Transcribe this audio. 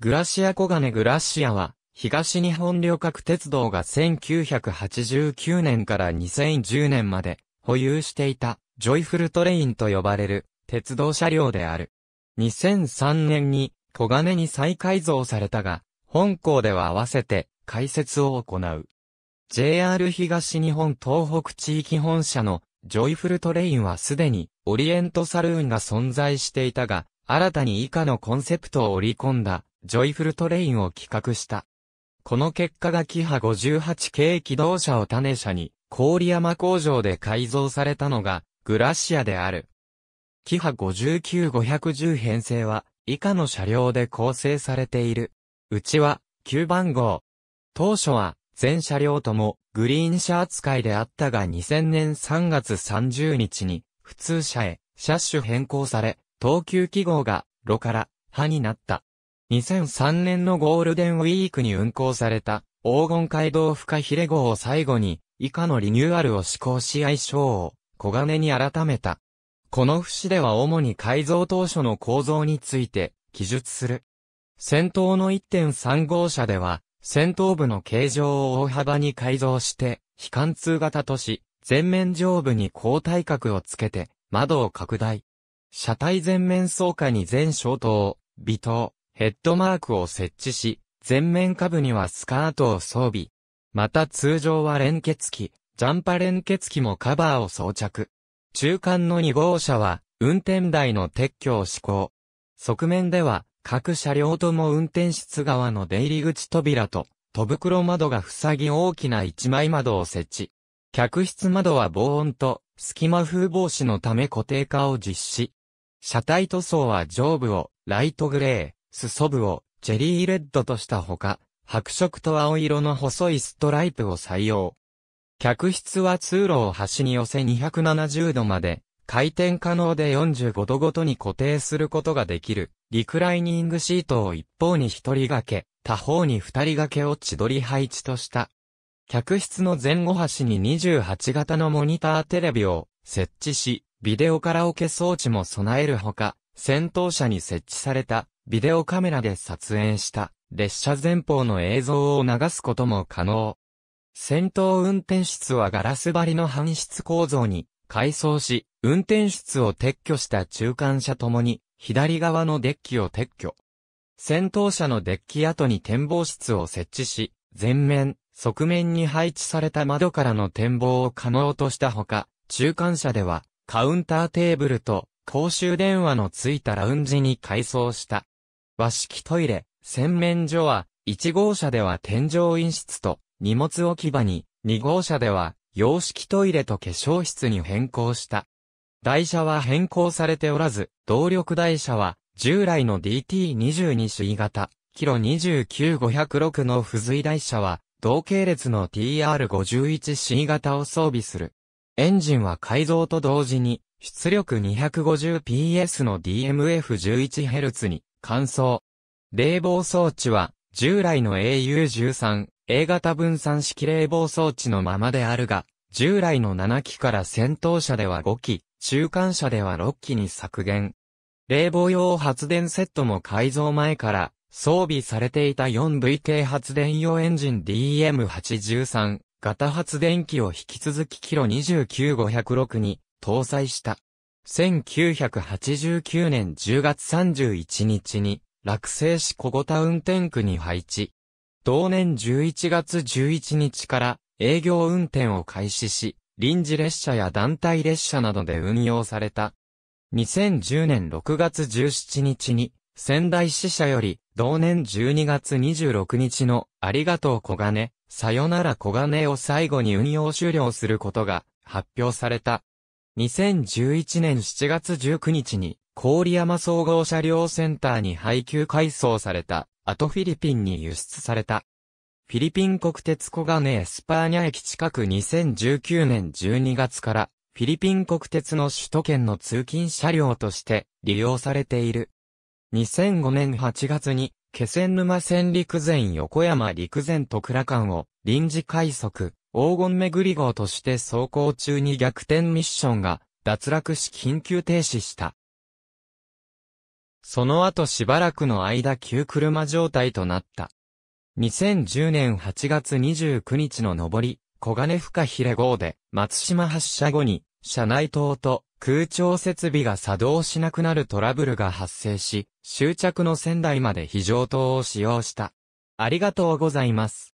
グラシアコガネグラシアは、東日本旅客鉄道が1989年から2010年まで保有していたジョイフルトレインと呼ばれる鉄道車両である。2003年に小金に再改造されたが、本校では合わせて解説を行う。JR 東日本東北地域本社のジョイフルトレインはすでにオリエントサルーンが存在していたが、新たに以下のコンセプトを織り込んだジョイフルトレインを企画した。この結果がキハ58系機動車を種車に、郡山工場で改造されたのが、グラシアである。キハ59510編成は、以下の車両で構成されている。うちは、9番号。当初は、全車両とも、グリーン車扱いであったが2000年3月30日に、普通車へ、車種変更され、等級記号が、ロから、ハになった。2003年のゴールデンウィークに運行された、黄金街道深ひヒレ号を最後に、以下のリニューアルを施行し愛称を、小金に改めた。この節では主に改造当初の構造について、記述する。先頭の1.3号車では、先頭部の形状を大幅に改造して、非貫通型とし、前面上部に高体角をつけて、窓を拡大。車体前面装下に全小灯、微灯、ヘッドマークを設置し、前面下部にはスカートを装備。また通常は連結機、ジャンパ連結機もカバーを装着。中間の2号車は、運転台の撤去を施行。側面では、各車両とも運転室側の出入り口扉と、戸袋窓が塞ぎ大きな一枚窓を設置。客室窓は防音と、隙間風防止のため固定化を実施。車体塗装は上部を、ライトグレー、裾部をチェリーレッドとしたほか、白色と青色の細いストライプを採用。客室は通路を端に寄せ270度まで、回転可能で45度ごとに固定することができる、リクライニングシートを一方に一人掛け、他方に二人掛けを千鳥配置とした。客室の前後端に28型のモニターテレビを設置し、ビデオカラオケ装置も備えるほか、戦闘車に設置されたビデオカメラで撮影した列車前方の映像を流すことも可能。先頭運転室はガラス張りの搬出構造に改装し、運転室を撤去した中間車ともに、左側のデッキを撤去。先頭車のデッキ跡に展望室を設置し、前面、側面に配置された窓からの展望を可能としたほか、中間車では、カウンターテーブルと公衆電話のついたラウンジに改装した。和式トイレ、洗面所は、1号車では天井飲室と荷物置き場に、2号車では洋式トイレと化粧室に変更した。台車は変更されておらず、動力台車は従来の DT22 主位型、キロ29506の付随台車は、同系列の TR51 C 型を装備する。エンジンは改造と同時に、出力 250PS の DMF11Hz に乾燥。冷房装置は、従来の AU13、A 型分散式冷房装置のままであるが、従来の7機から戦闘車では5機、中間車では6機に削減。冷房用発電セットも改造前から装備されていた 4V 系発電用エンジン DM83 型発電機を引き続きキロ29506に搭載した。1989年10月31日に、落成市小五田運転区に配置。同年11月11日から営業運転を開始し、臨時列車や団体列車などで運用された。2010年6月17日に、仙台支社より、同年12月26日の、ありがとう小金、さよなら小金を最後に運用終了することが発表された。2011年7月19日に、郡山総合車両センターに配給改装された、後フィリピンに輸出された。フィリピン国鉄小金エスパーニャ駅近く2019年12月から、フィリピン国鉄の首都圏の通勤車両として利用されている。2005年8月に、気仙沼線陸前横山陸前戸倉間を臨時快速、黄金巡り号として走行中に逆転ミッションが脱落し緊急停止した。その後しばらくの間旧車状態となった。2010年8月29日の上り、小金深れ号で松島発射後に車内灯と空調設備が作動しなくなるトラブルが発生し、終着の仙台まで非常灯を使用した。ありがとうございます。